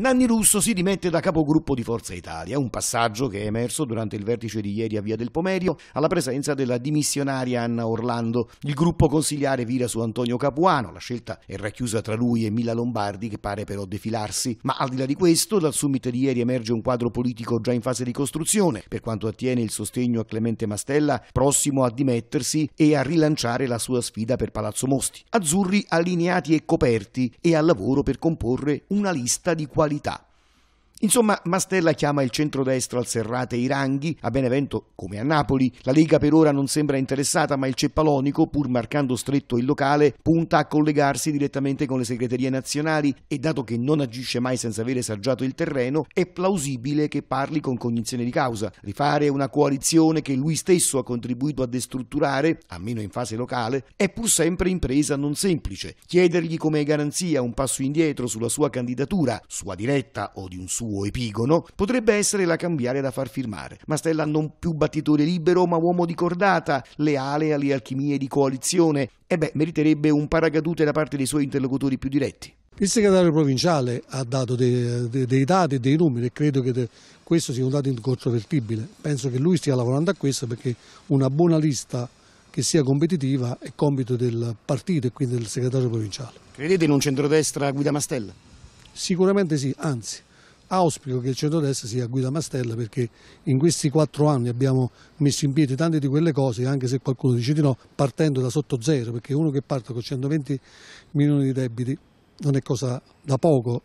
Nanni Russo si dimette da capogruppo di Forza Italia, un passaggio che è emerso durante il vertice di ieri a Via del Pomerio alla presenza della dimissionaria Anna Orlando. Il gruppo consigliare vira su Antonio Capuano, la scelta è racchiusa tra lui e Mila Lombardi che pare però defilarsi. Ma al di là di questo, dal summit di ieri emerge un quadro politico già in fase di costruzione per quanto attiene il sostegno a Clemente Mastella, prossimo a dimettersi e a rilanciare la sua sfida per Palazzo Mosti. Azzurri allineati e coperti e al lavoro per comporre una lista di qualità qualità. Insomma, Mastella chiama il centrodestra al serrate i ranghi, a Benevento come a Napoli. La Lega per ora non sembra interessata, ma il Ceppalonico, pur marcando stretto il locale, punta a collegarsi direttamente con le segreterie nazionali e dato che non agisce mai senza aver esagiato il terreno, è plausibile che parli con cognizione di causa. Rifare una coalizione che lui stesso ha contribuito a destrutturare, almeno in fase locale, è pur sempre impresa non semplice. Chiedergli come garanzia un passo indietro sulla sua candidatura, sua diretta o di un suo suo, Epigono, potrebbe essere la cambiare da far firmare. Mastella non più battitore libero, ma uomo di cordata, leale alle alchimie di coalizione. E beh, meriterebbe un paracadute da parte dei suoi interlocutori più diretti. Il segretario provinciale ha dato dei, dei, dei dati e dei numeri e credo che de, questo sia un dato incontrovertibile. Penso che lui stia lavorando a questo perché una buona lista che sia competitiva è compito del partito e quindi del segretario provinciale. Credete in un centrodestra guida Mastella? Sicuramente sì, anzi auspico che il centrodestra sia Guida Mastella perché in questi quattro anni abbiamo messo in piedi tante di quelle cose, anche se qualcuno dice di no, partendo da sotto zero, perché uno che parte con 120 milioni di debiti non è cosa da poco.